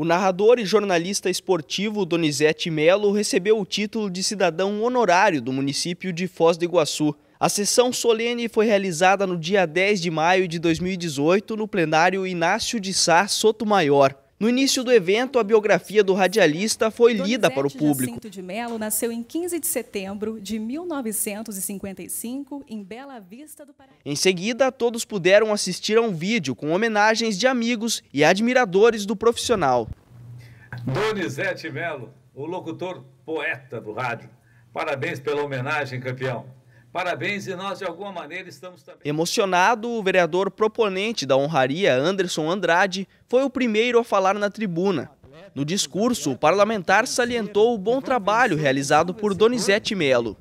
O narrador e jornalista esportivo Donizete Melo recebeu o título de cidadão honorário do município de Foz do Iguaçu. A sessão solene foi realizada no dia 10 de maio de 2018 no plenário Inácio de Sá Sotomayor. No início do evento, a biografia do radialista foi Donizete lida para o público. Jacinto de Mello nasceu em 15 de setembro de 1955 em Bela Vista do Paraná. Em seguida, todos puderam assistir a um vídeo com homenagens de amigos e admiradores do profissional. Donizete Mello, o locutor poeta do rádio. Parabéns pela homenagem, campeão. Parabéns e nós, de alguma maneira, estamos também. Emocionado, o vereador proponente da honraria, Anderson Andrade, foi o primeiro a falar na tribuna. No discurso, o parlamentar salientou o bom trabalho realizado por Donizete Melo.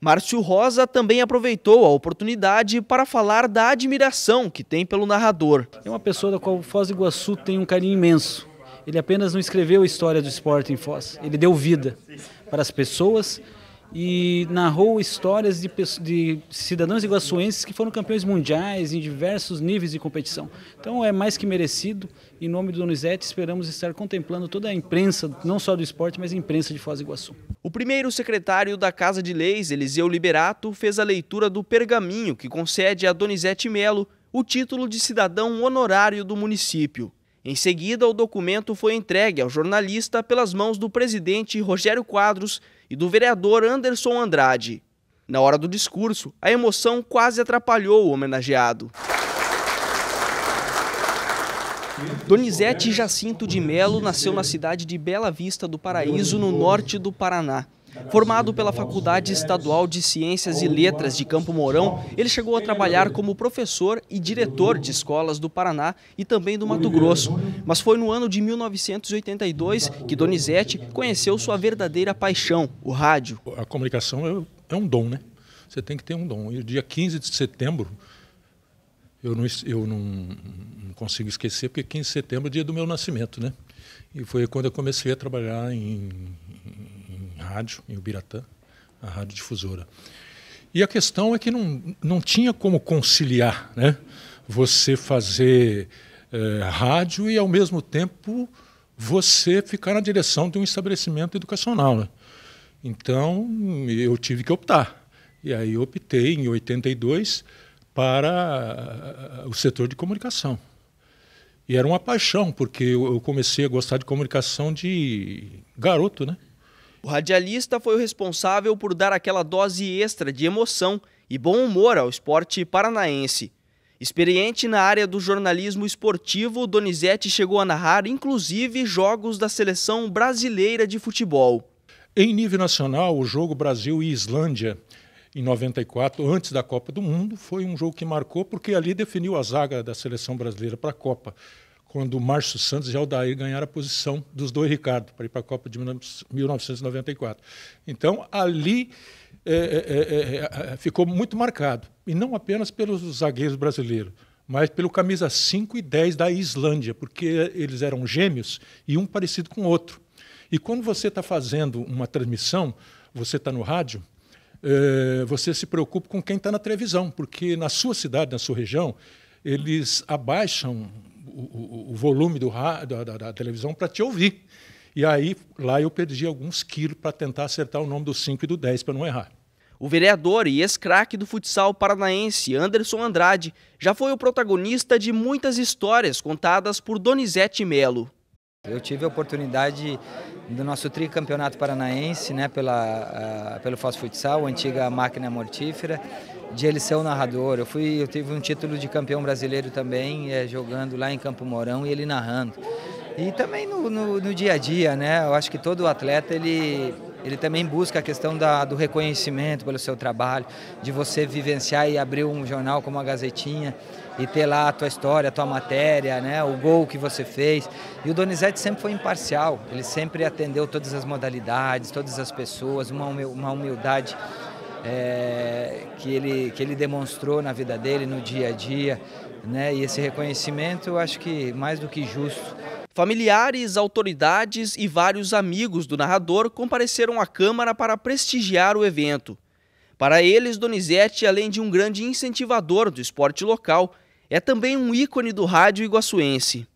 Márcio Rosa também aproveitou a oportunidade para falar da admiração que tem pelo narrador. É uma pessoa da qual Foz do Iguaçu tem um carinho imenso. Ele apenas não escreveu a história do esporte em Foz, ele deu vida para as pessoas, e narrou histórias de, de, cidadãos iguaçuenses que foram campeões mundiais em diversos níveis de competição. Então é mais que merecido. Em nome do Donizete, esperamos estar contemplando toda a imprensa, não só do esporte, mas a imprensa de Foz do Iguaçu. O primeiro secretário da Casa de Leis, Eliseu Liberato, fez a leitura do pergaminho que concede a Donizete Melo o título de cidadão honorário do município. Em seguida, o documento foi entregue ao jornalista pelas mãos do presidente Rogério Quadros, e do vereador Anderson Andrade. Na hora do discurso, a emoção quase atrapalhou o homenageado. Donizete Jacinto de Melo nasceu na cidade de Bela Vista do Paraíso, no norte do Paraná. Formado pela Faculdade Estadual de Ciências e Letras de Campo Mourão, ele chegou a trabalhar como professor e diretor de escolas do Paraná e também do Mato Grosso. Mas foi no ano de 1982 que Donizete conheceu sua verdadeira paixão, o rádio. A comunicação é, é um dom, né? Você tem que ter um dom. E dia 15 de setembro, eu não, eu não consigo esquecer, porque 15 de setembro é o dia do meu nascimento, né? E foi quando eu comecei a trabalhar em, rádio, em Ubiratã, a rádio difusora. E a questão é que não, não tinha como conciliar né? você fazer eh, rádio e, ao mesmo tempo, você ficar na direção de um estabelecimento educacional. Né? Então, eu tive que optar. E aí optei, em 82, para eh, o setor de comunicação. E era uma paixão, porque eu comecei a gostar de comunicação de garoto, né? O radialista foi o responsável por dar aquela dose extra de emoção e bom humor ao esporte paranaense. Experiente na área do jornalismo esportivo, Donizete chegou a narrar inclusive jogos da seleção brasileira de futebol. Em nível nacional, o jogo Brasil e Islândia em 94, antes da Copa do Mundo, foi um jogo que marcou porque ali definiu a zaga da seleção brasileira para a Copa quando o Márcio Santos e Aldair ganharam a posição dos dois Ricardo para ir para a Copa de 1994. Então, ali é é, é, é, é, ficou muito marcado, e não apenas pelos zagueiros brasileiros, mas pelo camisa 5 e 10 da Islândia, porque eles eram gêmeos e um parecido com o outro. E quando você está fazendo uma transmissão, você está no rádio, é, você se preocupa com quem está na televisão, porque na sua cidade, na sua região, eles abaixam o, o volume do, da, da, da televisão para te ouvir. E aí, lá eu perdi alguns quilos para tentar acertar o nome do 5 e do 10 para não errar. O vereador e ex-craque do futsal paranaense Anderson Andrade já foi o protagonista de muitas histórias contadas por Donizete Melo. Eu tive a oportunidade do nosso tricampeonato paranaense, né, pela, ah, pelo Foz Futsal, antiga máquina mortífera, de ele ser o narrador. Eu fui, eu tive um título de campeão brasileiro também, é, jogando lá em Campo Mourão e ele narrando. E também no, no, no, dia a dia, né? Eu acho que todo atleta ele ele também busca a questão da, do reconhecimento pelo seu trabalho, de você vivenciar e abrir um jornal como a Gazetinha e ter lá a tua história, a tua matéria, né, o gol que você fez. E o Donizete sempre foi imparcial, ele sempre atendeu todas as modalidades, todas as pessoas, uma humildade é, que, ele, que ele demonstrou na vida dele, no dia a dia. Né? E esse reconhecimento eu acho que mais do que justo. Familiares, autoridades e vários amigos do narrador compareceram à Câmara para prestigiar o evento. Para eles, Donizete, além de um grande incentivador do esporte local, é também um ícone do rádio iguaçuense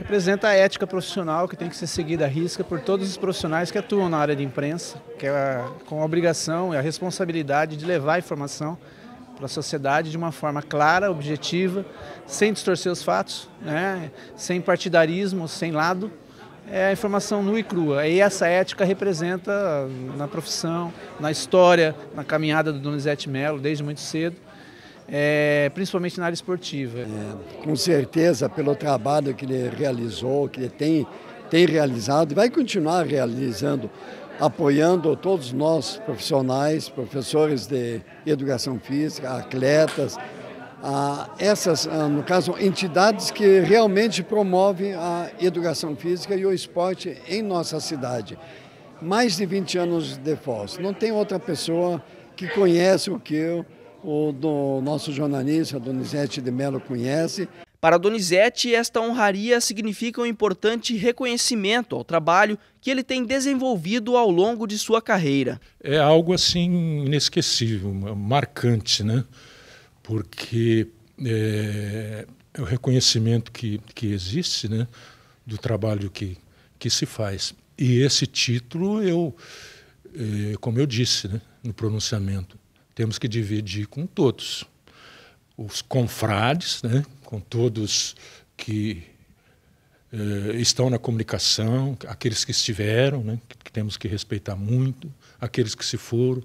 representa a ética profissional que tem que ser seguida à risca por todos os profissionais que atuam na área de imprensa, que é a, com a obrigação e a responsabilidade de levar a informação para a sociedade de uma forma clara, objetiva, sem distorcer os fatos, né? sem partidarismo, sem lado. É a informação nua e crua. E essa ética representa na profissão, na história, na caminhada do Donizete Melo desde muito cedo é, principalmente na área esportiva. É, com certeza, pelo trabalho que ele realizou, que ele tem, tem realizado e vai continuar realizando, apoiando todos nós profissionais, professores de educação física, atletas, a essas, ah, no caso, entidades que realmente promovem a educação física e o esporte em nossa cidade. Mais de 20 anos de Foz. Não tem outra pessoa que conhece o que eu, o do nosso jornalista Donizete de Mello conhece. Para Donizete, esta honraria significa um importante reconhecimento ao trabalho que ele tem desenvolvido ao longo de sua carreira. É algo assim inesquecível, marcante, né? Porque é, é o reconhecimento que, que existe, né? Do trabalho que, que se faz. E esse título, eu, é, como eu disse né? no pronunciamento, temos que dividir com todos. Os confrades, né? com todos que eh, estão na comunicação, aqueles que estiveram, né? que temos que respeitar muito, aqueles que se foram,